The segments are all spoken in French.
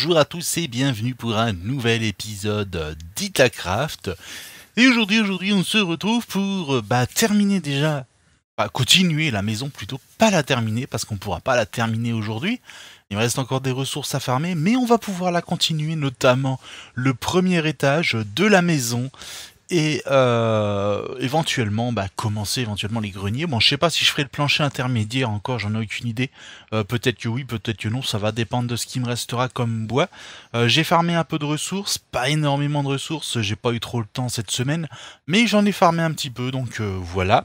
Bonjour à tous et bienvenue pour un nouvel épisode d'Itacraft. Et aujourd'hui, aujourd'hui, on se retrouve pour euh, bah, terminer déjà, bah, continuer la maison plutôt, pas la terminer parce qu'on ne pourra pas la terminer aujourd'hui. Il me reste encore des ressources à farmer, mais on va pouvoir la continuer, notamment le premier étage de la maison et euh, éventuellement bah, commencer éventuellement les greniers. Bon, je sais pas si je ferai le plancher intermédiaire encore, j'en ai aucune idée. Euh, peut-être que oui, peut-être que non, ça va dépendre de ce qui me restera comme bois. Euh, j'ai farmé un peu de ressources, pas énormément de ressources, j'ai pas eu trop le temps cette semaine, mais j'en ai farmé un petit peu, donc voilà.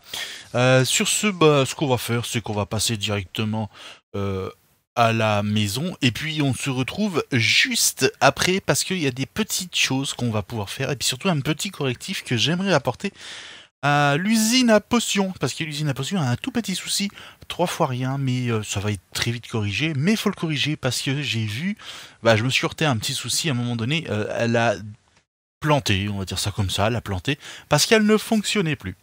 sur ce, bah, ce qu'on va faire, c'est qu'on va passer directement à la maison et puis on se retrouve juste après parce qu'il y a des petites choses qu'on va pouvoir faire et puis surtout un petit correctif que j'aimerais apporter à l'usine à potions parce que l'usine à potions a un tout petit souci trois fois rien mais euh, ça va être très vite corrigé mais faut le corriger parce que j'ai vu bah, je me suis heurté un petit souci à un moment donné euh, elle a planté on va dire ça comme ça l'a a planté parce qu'elle ne fonctionnait plus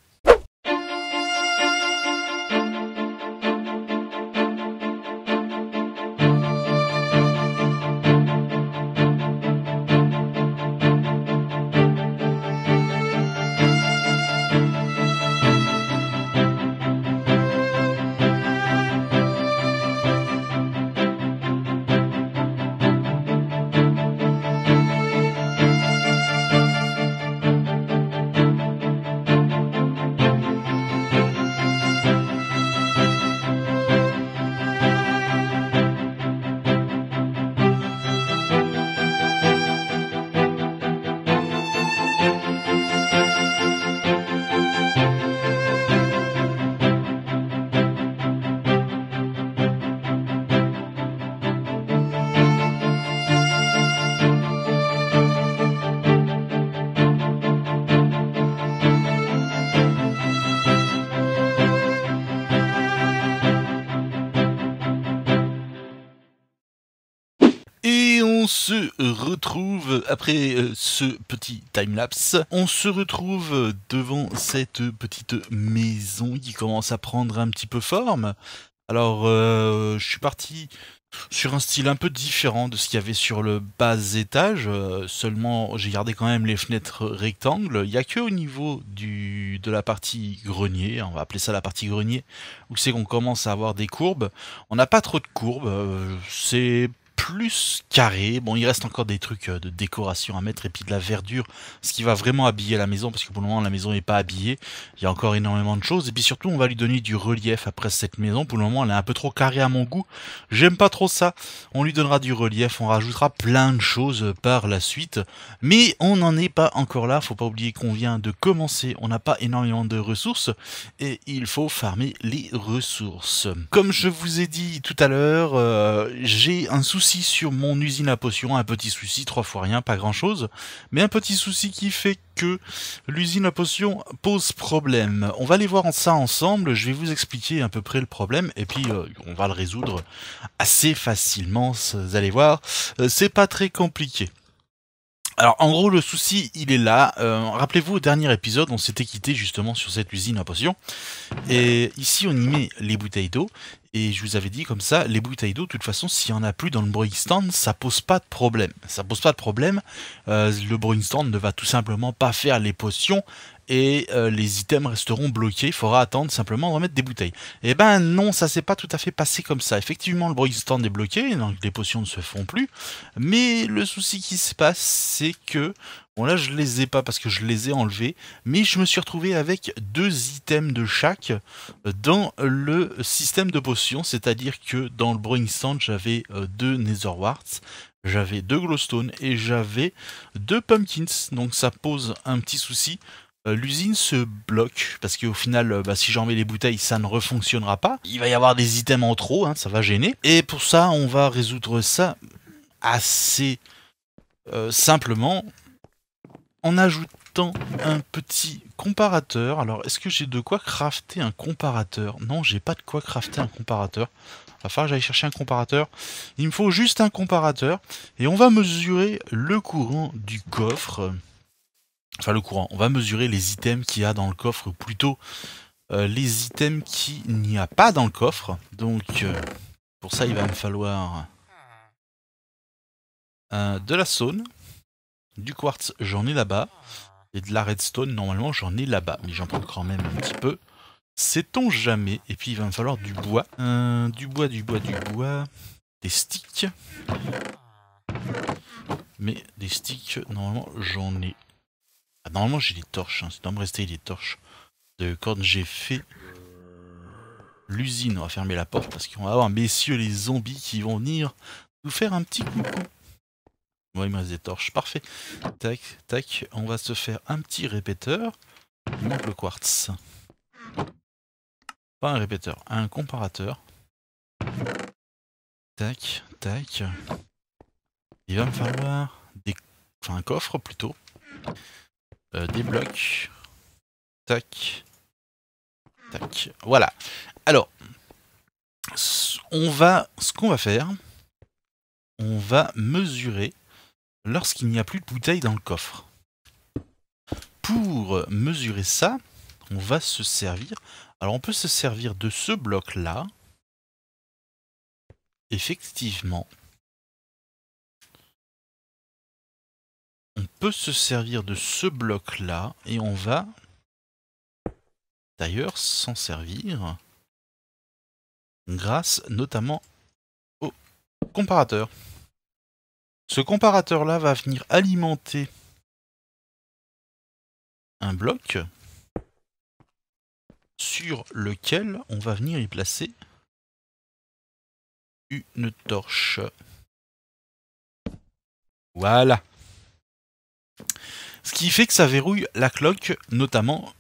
se retrouve après euh, ce petit time-lapse. On se retrouve devant cette petite maison qui commence à prendre un petit peu forme. Alors, euh, je suis parti sur un style un peu différent de ce qu'il y avait sur le bas étage. Euh, seulement, j'ai gardé quand même les fenêtres rectangles. Il n'y a que au niveau du, de la partie grenier, on va appeler ça la partie grenier, où c'est qu'on commence à avoir des courbes. On n'a pas trop de courbes. c'est plus carré. Bon, il reste encore des trucs euh, de décoration à mettre et puis de la verdure, ce qui va vraiment habiller la maison parce que pour le moment la maison n'est pas habillée. Il y a encore énormément de choses et puis surtout on va lui donner du relief après cette maison. Pour le moment elle est un peu trop carrée à mon goût. J'aime pas trop ça. On lui donnera du relief, on rajoutera plein de choses euh, par la suite, mais on n'en est pas encore là. Faut pas oublier qu'on vient de commencer, on n'a pas énormément de ressources et il faut farmer les ressources. Comme je vous ai dit tout à l'heure, euh, j'ai un souci sur mon usine à potions, un petit souci, trois fois rien, pas grand chose, mais un petit souci qui fait que l'usine à potions pose problème. On va aller voir ça ensemble, je vais vous expliquer à peu près le problème, et puis euh, on va le résoudre assez facilement, vous allez voir, euh, c'est pas très compliqué. Alors en gros le souci il est là. Euh, rappelez-vous au dernier épisode on s'était quitté justement sur cette usine à potions. Et ici on y met les bouteilles d'eau et je vous avais dit comme ça, les bouteilles d'eau, de toute façon, s'il y en a plus dans le brewing stand, ça pose pas de problème. Ça pose pas de problème. Euh, le brewing stand ne va tout simplement pas faire les potions et euh, les items resteront bloqués. Il faudra attendre simplement de remettre des bouteilles. Et eh ben non, ça s'est pas tout à fait passé comme ça. Effectivement, le brewing stand est bloqué, donc les potions ne se font plus. Mais le souci qui se passe, c'est que Bon là je les ai pas parce que je les ai enlevés, mais je me suis retrouvé avec deux items de chaque euh, dans le système de potions, c'est-à-dire que dans le Brewing Stand j'avais euh, deux Nether Warts, j'avais deux Glowstone et j'avais deux Pumpkins, donc ça pose un petit souci. Euh, l'usine se bloque parce qu'au final, bah, si j'en mets les bouteilles, ça ne refonctionnera pas. Il va y avoir des items en trop, hein, ça va gêner. Et pour ça, on va résoudre ça assez simplement en ajoutant un petit comparateur. Alors, est-ce que j'ai de quoi crafter un comparateur Non, j'ai pas de quoi crafter un comparateur. Va falloir que j'aille chercher un comparateur. Il me faut juste un comparateur. Et on va mesurer le courant du coffre. Enfin, le courant. On va mesurer les items qu'il y a dans le coffre, ou plutôt euh, les items qu'il n'y a pas dans le coffre. Donc, euh, pour ça, il va me falloir euh, de la saune. Du quartz, j'en ai là-bas. Et de la redstone, normalement, j'en ai là-bas. Mais j'en prends quand même un petit peu. Sait-on jamais Et puis, il va me falloir du bois. Euh, du bois, du bois, du bois. Des sticks. Mais des sticks, normalement, j'en ai. Ah, normalement, j'ai des torches. Hein. C'est me rester des torches. De quand j'ai fait l'usine, on va fermer la porte parce qu'on va avoir, messieurs, les zombies qui vont venir nous faire un petit coucou. Ouais, il me reste des torches. Parfait. Tac, tac. On va se faire un petit répéteur. Il manque le quartz. Pas un répéteur, un comparateur. Tac, tac. Il va me falloir des... enfin, un coffre plutôt. Euh, des blocs. Tac. Tac. Voilà. Alors, on va, ce qu'on va faire, on va mesurer lorsqu'il n'y a plus de bouteille dans le coffre. Pour mesurer ça, on va se servir. Alors on peut se servir de ce bloc-là. Effectivement. On peut se servir de ce bloc-là et on va d'ailleurs s'en servir grâce notamment au comparateur. Ce comparateur-là va venir alimenter un bloc sur lequel on va venir y placer une torche. Voilà. Ce qui fait que ça verrouille la cloque, notamment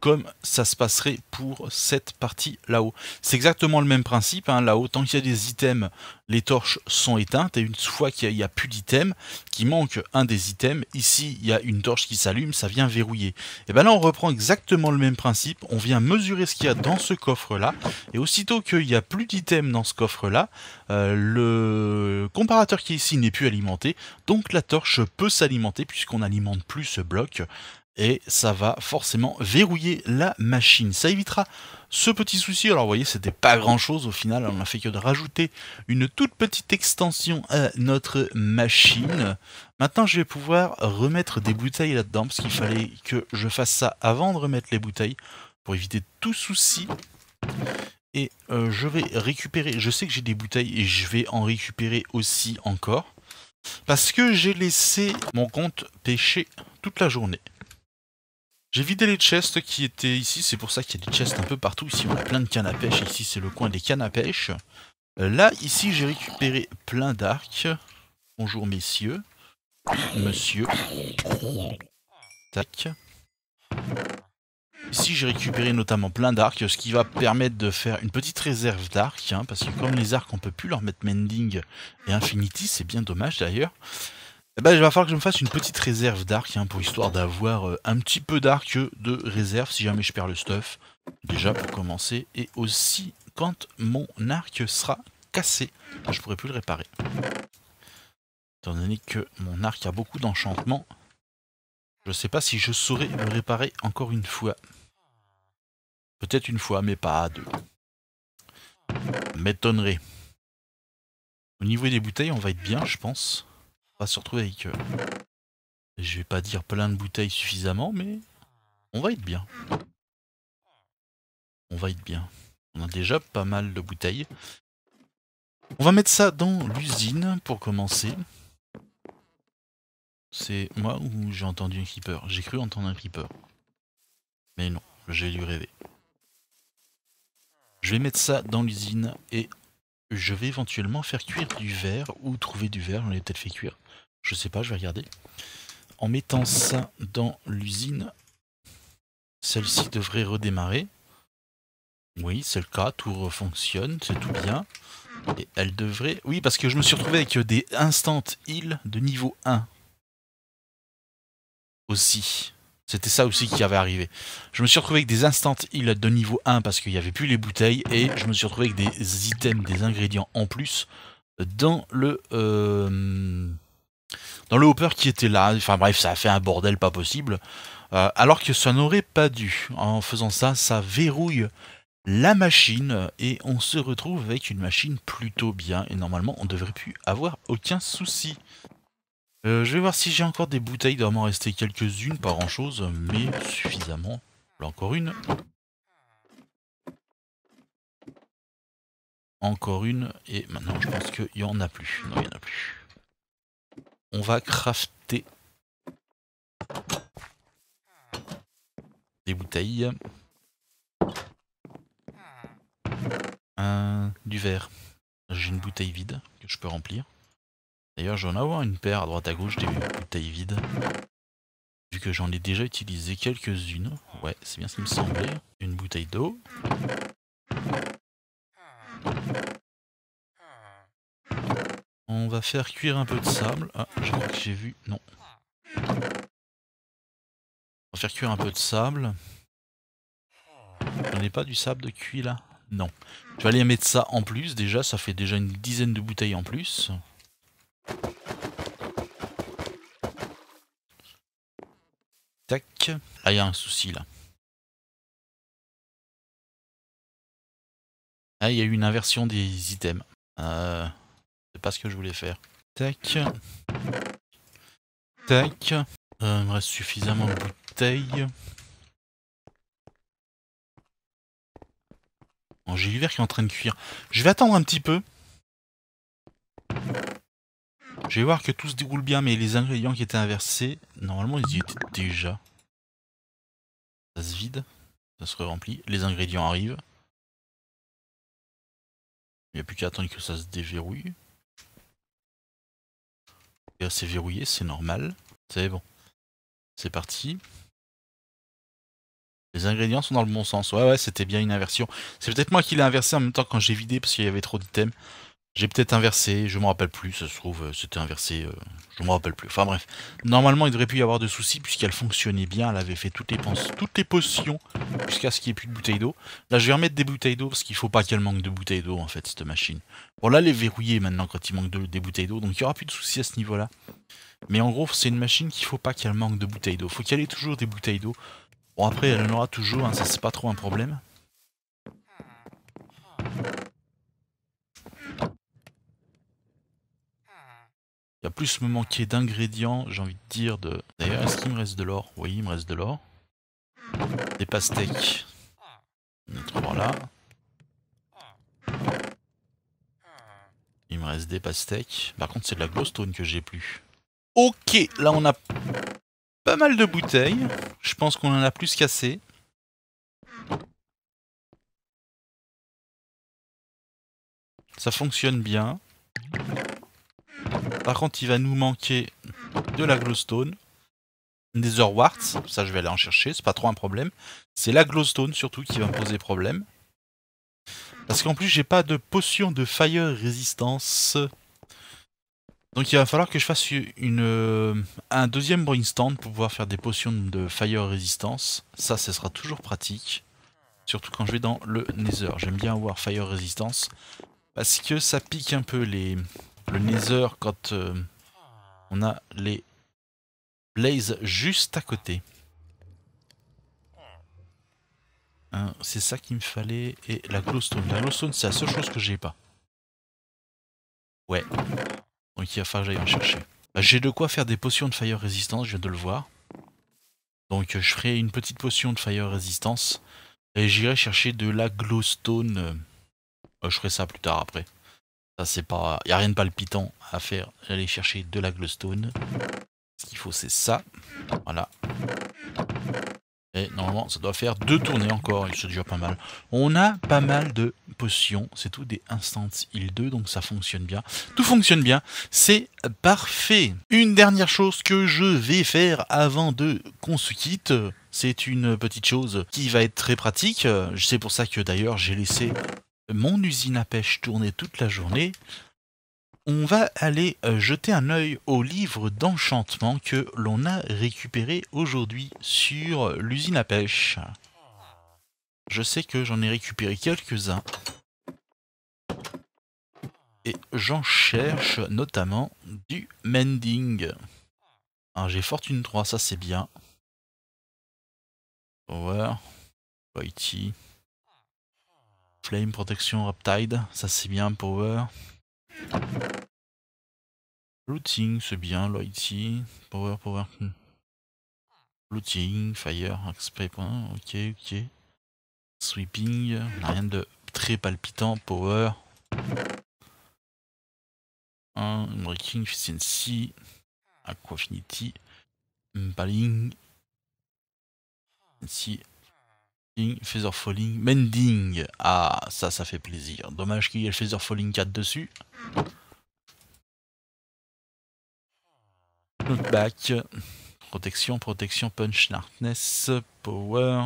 comme ça se passerait pour cette partie là-haut. C'est exactement le même principe, hein, là-haut, tant qu'il y a des items, les torches sont éteintes, et une fois qu'il n'y a, plus d'items, qu'il manque un des items, ici il y a une torche qui s'allume, ça vient verrouiller. Et eh bien là on reprend exactement le même principe, on vient mesurer ce qu'il y a dans ce coffre-là, et aussitôt qu'il n'y a plus d'items dans ce coffre-là, euh, le comparateur qui est ici n'est plus alimenté, donc la torche peut s'alimenter puisqu'on n'alimente plus ce bloc et ça va forcément verrouiller la machine. Ça évitera ce petit souci. Alors vous voyez, c'était pas grand chose au final, on n'a fait que de rajouter une toute petite extension à notre machine. Maintenant je vais pouvoir remettre des bouteilles là-dedans, parce qu'il fallait que je fasse ça avant de remettre les bouteilles, pour éviter tout souci. Et euh, je vais récupérer, je sais que j'ai des bouteilles et je vais en récupérer aussi encore. Parce que j'ai laissé mon compte pêcher toute la journée. J'ai vidé les chests qui étaient ici, c'est pour ça qu'il y a des chests un peu partout. Ici, on a plein de cannes à pêche. Ici, c'est le coin des cannes à pêche. Euh, là, ici, j'ai récupéré plein d'arcs. Bonjour, messieurs. Monsieur. Tac. Ici, j'ai récupéré notamment plein d'arcs, ce qui va permettre de faire une petite réserve d'arcs, hein, parce que comme les arcs, on peut plus leur mettre Mending et Infinity, c'est bien dommage d'ailleurs. Eh ben, il va falloir que je me fasse une petite réserve d'arc, hein, pour histoire d'avoir euh, un petit peu d'arc de réserve si jamais je perds le stuff. Déjà pour commencer, et aussi quand mon arc sera cassé, ben, je pourrai plus le réparer. Étant donné que mon arc a beaucoup d'enchantements, je ne sais pas si je saurais le réparer encore une fois. Peut-être une fois, mais pas à deux. M'étonnerait. Au niveau des bouteilles, on va être bien, je pense va se retrouver avec, euh, je vais pas dire plein de bouteilles suffisamment, mais on va être bien. On va être bien. On a déjà pas mal de bouteilles. On va mettre ça dans l'usine pour commencer. C'est moi ou j'ai entendu un creeper J'ai cru entendre un creeper. Mais non, j'ai dû rêver. Je vais mettre ça dans l'usine et je vais éventuellement faire cuire du verre ou trouver du verre, on ai peut-être fait cuire. Je sais pas, je vais regarder. En mettant ça dans l'usine, celle-ci devrait redémarrer. Oui, c'est le cas, tout fonctionne, c'est tout bien. Et elle devrait... Oui, parce que je me suis retrouvé avec des instant heal de niveau 1. Aussi. C'était ça aussi qui avait arrivé. Je me suis retrouvé avec des instants de niveau 1 parce qu'il n'y avait plus les bouteilles et je me suis retrouvé avec des items, des ingrédients en plus dans le euh, dans le hopper qui était là. Enfin bref, ça a fait un bordel pas possible. Euh, alors que ça n'aurait pas dû. En faisant ça, ça verrouille la machine et on se retrouve avec une machine plutôt bien. Et normalement, on ne devrait plus avoir aucun souci. Euh, je vais voir si j'ai encore des bouteilles. Il doit m'en rester quelques-unes, pas grand-chose, mais suffisamment. Là, encore une. Encore une. Et maintenant, je pense qu'il n'y en a plus. Non, il n'y en a plus. On va crafter des bouteilles. du verre. J'ai une bouteille vide que je peux remplir. D'ailleurs, j'en avais une paire à droite à gauche j'ai des bouteilles vides. Vu que j'en ai déjà utilisé quelques-unes. Ouais, c'est bien ce qui me semblait. Une bouteille d'eau. On va faire cuire un peu de sable. Ah, j'ai vu... Non. On va faire cuire un peu de sable. J'en ai pas du sable de cuit là Non. Je vais aller mettre ça en plus. Déjà, ça fait déjà une dizaine de bouteilles en plus. Tac. il ah, y a un souci, là. Ah, il y a eu une inversion des items. Euh, c'est pas ce que je voulais faire. Tac. Tac. Euh, il me reste suffisamment de bouteilles. Bon, j'ai l'hiver qui est en train de cuire. Je vais attendre un petit peu. Je vais voir que tout se déroule bien, mais les ingrédients qui étaient inversés, normalement ils y étaient déjà. Ça se vide, ça se remplit, les ingrédients arrivent. Il n'y a plus qu'à attendre que ça se déverrouille. c'est verrouillé, c'est normal. C'est bon. C'est parti. Les ingrédients sont dans le bon sens. Ouais, ouais, c'était bien une inversion. C'est peut-être moi qui l'ai inversé en même temps quand j'ai vidé parce qu'il y avait trop d'items. J'ai peut-être inversé, je me rappelle plus, ça se trouve, euh, c'était inversé, euh, je me rappelle plus. Enfin bref, normalement il devrait plus y avoir de soucis puisqu'elle fonctionnait bien, elle avait fait toutes les, toutes les potions jusqu'à ce qu'il n'y ait plus de bouteilles d'eau. Là je vais remettre des bouteilles d'eau parce qu'il faut pas qu'elle manque de bouteilles d'eau en fait cette machine. Bon là elle est verrouillée maintenant quand il manque de, des bouteilles d'eau, donc il n'y aura plus de soucis à ce niveau-là. Mais en gros c'est une machine qu'il faut pas qu'elle manque de bouteilles d'eau, faut qu'elle ait toujours des bouteilles d'eau. Bon après elle en aura toujours, hein, ça c'est pas trop un problème. Il va plus me manquer d'ingrédients, j'ai envie de dire de... D'ailleurs, est-ce qu'il me reste de l'or Oui, il me reste de l'or. Des pastèques. On là. Il me reste des pastèques. Par contre, c'est de la glowstone que j'ai plus. Ok, là on a pas mal de bouteilles. Je pense qu'on en a plus cassé. Ça fonctionne bien. Par contre, il va nous manquer de la glowstone, des warts, ça je vais aller en chercher, c'est pas trop un problème. C'est la glowstone surtout qui va me poser problème. Parce qu'en plus, j'ai pas de potion de fire résistance. Donc il va falloir que je fasse une, euh, un deuxième stand pour pouvoir faire des potions de fire résistance. Ça, ce sera toujours pratique. Surtout quand je vais dans le nether. J'aime bien avoir fire résistance. Parce que ça pique un peu les, le nether quand euh, on a les blaze juste à côté. Hein, c'est ça qu'il me fallait. Et la glowstone. La glowstone, c'est la seule chose que j'ai pas. Ouais. Donc il va falloir que j'aille en chercher. Bah, j'ai de quoi faire des potions de fire résistance, je viens de le voir. Donc je ferai une petite potion de fire résistance. Et j'irai chercher de la glowstone. Euh, bah, je ferai ça plus tard après. Ça, c'est pas. Il a rien de palpitant à faire. Aller chercher de la glowstone. Ce qu'il faut, c'est ça. Voilà. Et normalement, ça doit faire deux tournées encore. il c'est déjà pas mal. On a pas mal de potions. C'est tout des instants heal 2, donc ça fonctionne bien. Tout fonctionne bien. C'est parfait. Une dernière chose que je vais faire avant de qu'on se quitte. C'est une petite chose qui va être très pratique. C'est pour ça que d'ailleurs j'ai laissé mon usine à pêche tournait toute la journée, on va aller euh, jeter un œil au livre d'enchantement que l'on a récupéré aujourd'hui sur l'usine à pêche. Je sais que j'en ai récupéré quelques-uns. Et j'en cherche notamment du mending. Ah, j'ai fortune 3, ça c'est bien. Power, Flame, protection, Reptide, ça c'est bien, Power. Looting, c'est bien, Loyalty, Power, Power. Hmm. Looting, Fire, expert. ok, ok. Sweeping, rien de très palpitant, Power. Un, breaking, Efficiency, Aquafinity, paling si. Feather Falling, Mending. Ah, ça, ça fait plaisir. Dommage qu'il y ait le Feather Falling 4 dessus. Back. Protection, protection, punch, larkness, power.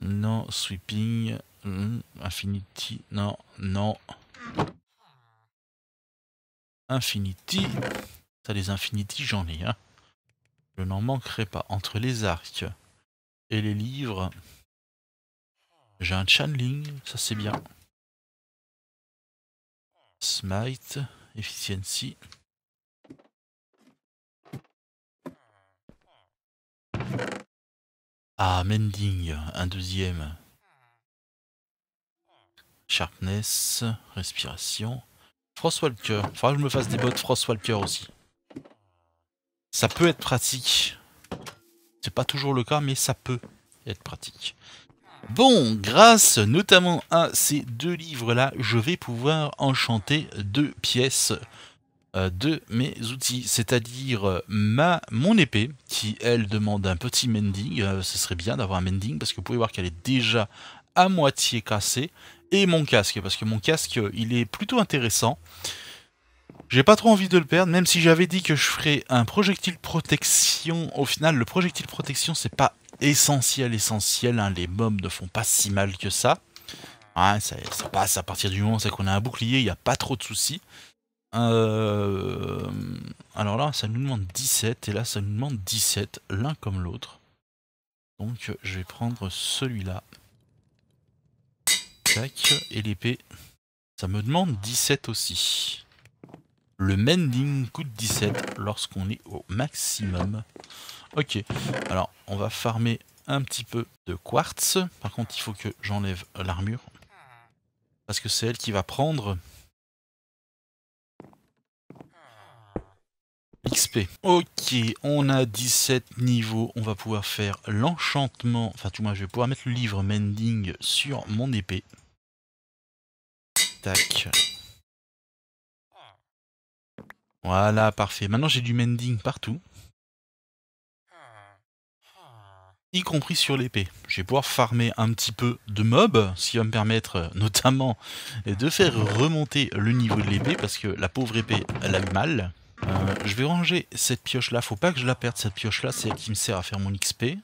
Non, sweeping. Hmm, infinity. Non, non. Infinity. Ça, les Infinity, j'en ai. Hein. Je n'en manquerai pas. Entre les arcs. Et les livres. J'ai un channeling, ça c'est bien. Smite, efficiency. Ah, mending, un deuxième. Sharpness, respiration. Frostwalker, faudra que je me fasse des bottes Frostwalker aussi. Ça peut être pratique. C'est pas toujours le cas, mais ça peut être pratique. Bon, grâce notamment à ces deux livres-là, je vais pouvoir enchanter deux pièces euh, de mes outils, c'est-à-dire euh, ma mon épée qui elle demande un petit mending. Euh, ce serait bien d'avoir un mending parce que vous pouvez voir qu'elle est déjà à moitié cassée et mon casque parce que mon casque il est plutôt intéressant. J'ai pas trop envie de le perdre, même si j'avais dit que je ferais un projectile protection. Au final, le projectile protection, c'est pas essentiel, essentiel. Hein. Les mobs ne font pas si mal que ça. ça, passe à partir du moment où qu'on a un bouclier, il n'y a pas trop de soucis. Euh, alors là, ça nous demande 17, et là, ça nous demande 17, l'un comme l'autre. Donc, je vais prendre celui-là. Tac, et l'épée. Ça me demande 17 aussi le mending coûte 17 lorsqu'on est au maximum. Ok, alors on va farmer un petit peu de quartz. Par contre, il faut que j'enlève l'armure. Parce que c'est elle qui va prendre XP. Ok, on a 17 niveaux. On va pouvoir faire l'enchantement. Enfin, tout moins, je vais pouvoir mettre le livre Mending sur mon épée. Tac. Voilà, parfait. Maintenant, j'ai du mending partout. Hmm. Y compris sur l'épée. Je vais pouvoir farmer un petit peu de mobs, ce qui va me permettre euh, notamment euh, de faire remonter le niveau de l'épée, parce que la pauvre épée, elle a eu mal. Euh, je vais ranger cette pioche-là, faut pas que je la perde, cette pioche-là, c'est qui me sert à faire mon XP.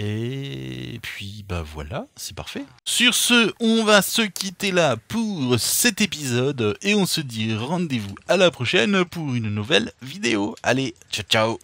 Et puis, bah voilà, c'est parfait. Sur ce, on va se quitter là pour cet épisode et on se dit rendez-vous à la prochaine pour une nouvelle vidéo. Allez, ciao ciao